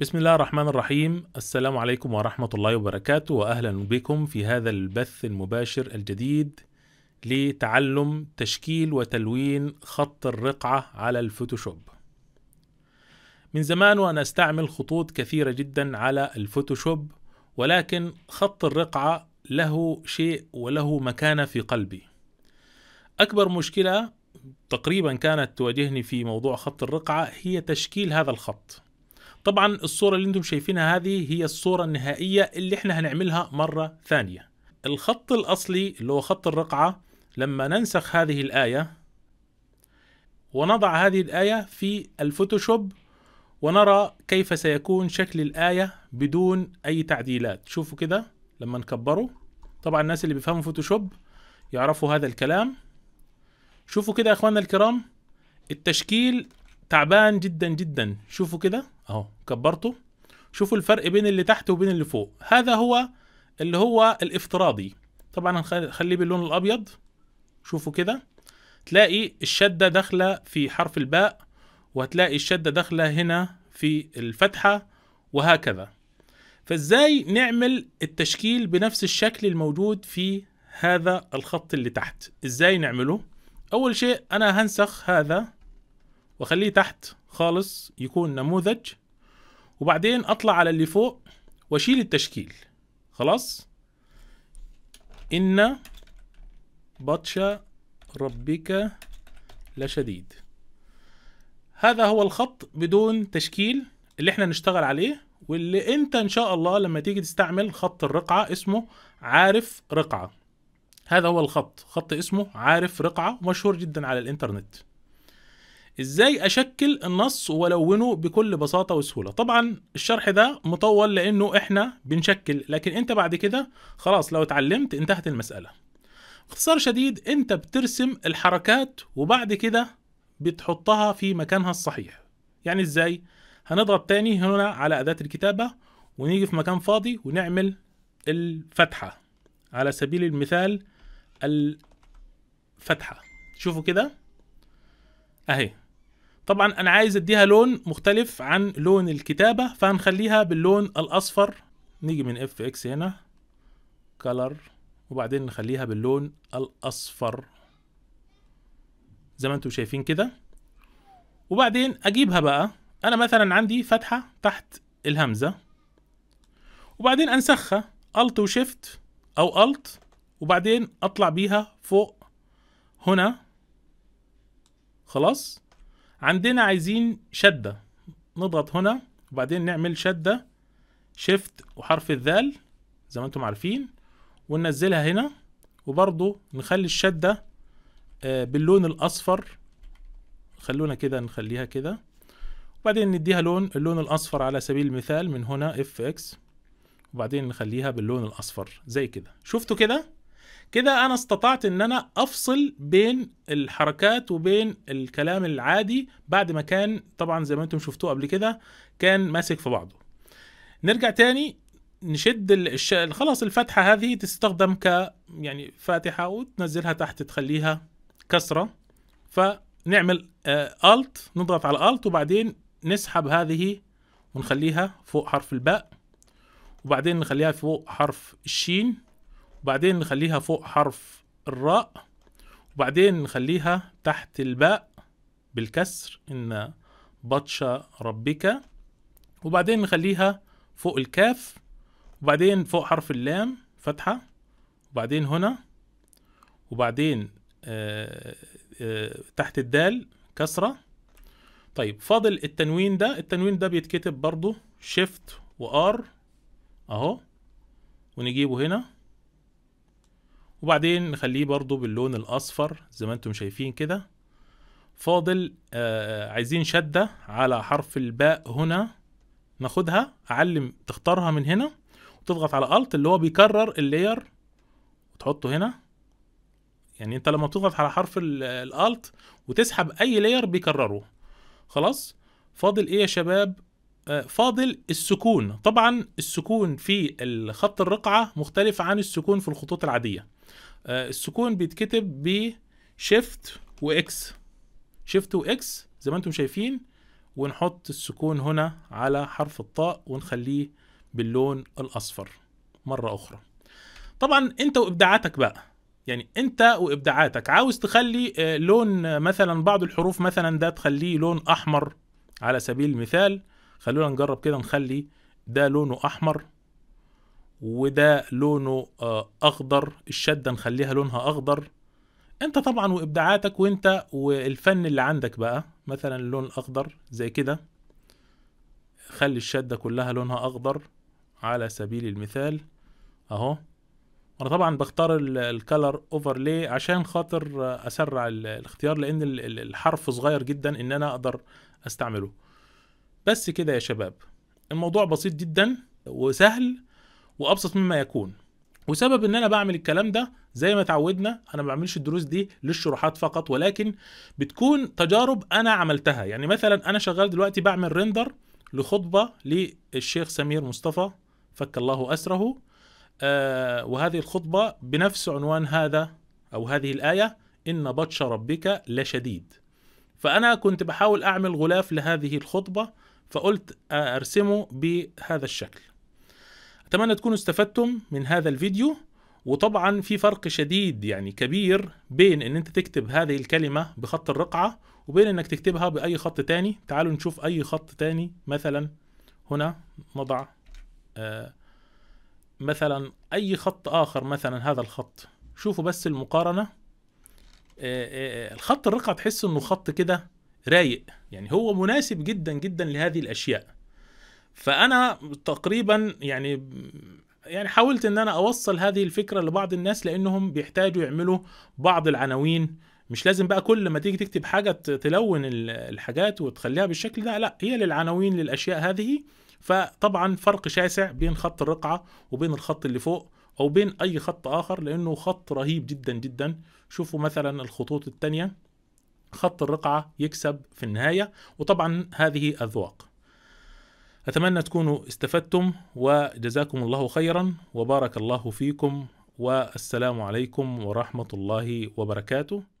بسم الله الرحمن الرحيم السلام عليكم ورحمة الله وبركاته وأهلا بكم في هذا البث المباشر الجديد لتعلم تشكيل وتلوين خط الرقعة على الفوتوشوب من زمان وأنا أستعمل خطوط كثيرة جدا على الفوتوشوب ولكن خط الرقعة له شيء وله مكانة في قلبي أكبر مشكلة تقريبا كانت تواجهني في موضوع خط الرقعة هي تشكيل هذا الخط طبعا الصورة اللي انتم شايفينها هذه هي الصورة النهائية اللي احنا هنعملها مرة ثانية الخط الأصلي اللي هو خط الرقعة لما ننسخ هذه الآية ونضع هذه الآية في الفوتوشوب ونرى كيف سيكون شكل الآية بدون أي تعديلات شوفوا كده لما نكبره طبعا الناس اللي بيفهموا فوتوشوب يعرفوا هذا الكلام شوفوا كده يا اخواننا الكرام التشكيل تعبان جدا جدا شوفوا كده اهو كبرته شوفوا الفرق بين اللي تحت وبين اللي فوق هذا هو اللي هو الافتراضي طبعا هنخليه باللون الابيض شوفوا كده تلاقي الشدة داخلة في حرف الباء وهتلاقي الشدة داخلة هنا في الفتحة وهكذا فازاي نعمل التشكيل بنفس الشكل الموجود في هذا الخط اللي تحت ازاي نعمله اول شيء انا هنسخ هذا واخليه تحت خالص يكون نموذج وبعدين اطلع على اللي فوق واشيل التشكيل خلاص ان بطش ربك لشديد هذا هو الخط بدون تشكيل اللي احنا نشتغل عليه واللي انت ان شاء الله لما تيجي تستعمل خط الرقعة اسمه عارف رقعة هذا هو الخط خط اسمه عارف رقعة مشهور جدا على الانترنت ازاي اشكل النص والونه بكل بساطه وسهوله طبعا الشرح ده مطول لانه احنا بنشكل لكن انت بعد كده خلاص لو اتعلمت انتهت المساله باختصار شديد انت بترسم الحركات وبعد كده بتحطها في مكانها الصحيح يعني ازاي هنضغط تاني هنا على اداه الكتابه ونيجي في مكان فاضي ونعمل الفتحه على سبيل المثال الفتحه شوفوا كده اهي طبعا انا عايز اديها لون مختلف عن لون الكتابة فهنخليها باللون الاصفر نيجي من اف اكس هنا كلر وبعدين نخليها باللون الاصفر زي ما انتم شايفين كده وبعدين اجيبها بقى انا مثلا عندي فتحة تحت الهمزة وبعدين انسخها الت وشيفت او الت وبعدين اطلع بيها فوق هنا خلاص عندنا عايزين شدة نضغط هنا وبعدين نعمل شدة شيفت وحرف الذال زي ما انتم عارفين وننزلها هنا وبرضو نخلي الشدة آه، باللون الأصفر خلونا كده نخليها كده وبعدين نديها لون اللون الأصفر على سبيل المثال من هنا اف اكس وبعدين نخليها باللون الأصفر زي كده شفتوا كده كده انا استطعت ان انا افصل بين الحركات وبين الكلام العادي بعد ما كان طبعا زي ما انتم شفتوه قبل كده كان ماسك في بعضه نرجع تاني نشد خلاص الفتحه هذه تستخدم ك يعني فاتحه وتنزلها تحت تخليها كسره فنعمل الت آه، نضغط على الت وبعدين نسحب هذه ونخليها فوق حرف الباء وبعدين نخليها فوق حرف الشين وبعدين نخليها فوق حرف الراء وبعدين نخليها تحت الباء بالكسر إن بطش ربك وبعدين نخليها فوق الكاف وبعدين فوق حرف اللام فتحة وبعدين هنا وبعدين آآ آه، آآ آه، تحت الدال كسرة طيب فاضل التنوين ده التنوين ده بيتكتب برضو شيفت وار اهو ونجيبه هنا وبعدين نخليه برضو باللون الاصفر زي ما انتم شايفين كده فاضل آه عايزين شده على حرف الباء هنا ناخدها اعلم تختارها من هنا وتضغط على الت اللي هو بيكرر اللاير وتحطه هنا يعني انت لما بتضغط على حرف الالت وتسحب اي لاير بيكرره خلاص فاضل ايه يا شباب آه، فاضل السكون طبعا السكون في الخط الرقعه مختلف عن السكون في الخطوط العاديه آه، السكون بيتكتب ب شيفت واكس شيفت واكس زي ما انتم شايفين ونحط السكون هنا على حرف الطاء ونخليه باللون الاصفر مره اخرى طبعا انت وابداعاتك بقى يعني انت وابداعاتك عاوز تخلي آه، لون آه، مثلا بعض الحروف مثلا ده تخليه لون احمر على سبيل المثال خلونا نجرب كده نخلي ده لونه احمر وده لونه آه، اخضر الشده نخليها لونها اخضر انت طبعا وابداعاتك وانت والفن اللي عندك بقى مثلا اللون الاخضر زي كده خلي الشده كلها لونها اخضر على سبيل المثال اهو انا طبعا بختار الكالر اوفرلي عشان خاطر اسرع الاختيار لان الحرف صغير جدا ان انا اقدر استعمله بس كده يا شباب الموضوع بسيط جدا وسهل وابسط مما يكون وسبب ان انا بعمل الكلام ده زي ما اتعودنا انا ما بعملش الدروس دي للشروحات فقط ولكن بتكون تجارب انا عملتها يعني مثلا انا شغال دلوقتي بعمل ريندر لخطبه للشيخ سمير مصطفى فك الله اسره آه وهذه الخطبه بنفس عنوان هذا او هذه الايه ان بطش ربك لشديد فانا كنت بحاول اعمل غلاف لهذه الخطبه فقلت ارسمه بهذا الشكل أتمنى تكونوا استفدتم من هذا الفيديو وطبعا في فرق شديد يعني كبير بين ان انت تكتب هذه الكلمة بخط الرقعة وبين انك تكتبها بأي خط تاني تعالوا نشوف أي خط تاني مثلا هنا نضع آه مثلا أي خط آخر مثلا هذا الخط شوفوا بس المقارنة آه، آه، آه، الخط الرقعة تحس انه خط كده رايق يعني هو مناسب جدا جدا لهذه الأشياء فانا تقريبا يعني يعني حاولت ان انا اوصل هذه الفكره لبعض الناس لانهم بيحتاجوا يعملوا بعض العناوين مش لازم بقى كل ما تيجي تكتب حاجه تلون الحاجات وتخليها بالشكل ده لا هي للعناوين للاشياء هذه فطبعا فرق شاسع بين خط الرقعه وبين الخط اللي فوق او بين اي خط اخر لانه خط رهيب جدا جدا شوفوا مثلا الخطوط الثانيه خط الرقعه يكسب في النهايه وطبعا هذه اذواق أتمنى تكونوا استفدتم وجزاكم الله خيرا وبارك الله فيكم والسلام عليكم ورحمة الله وبركاته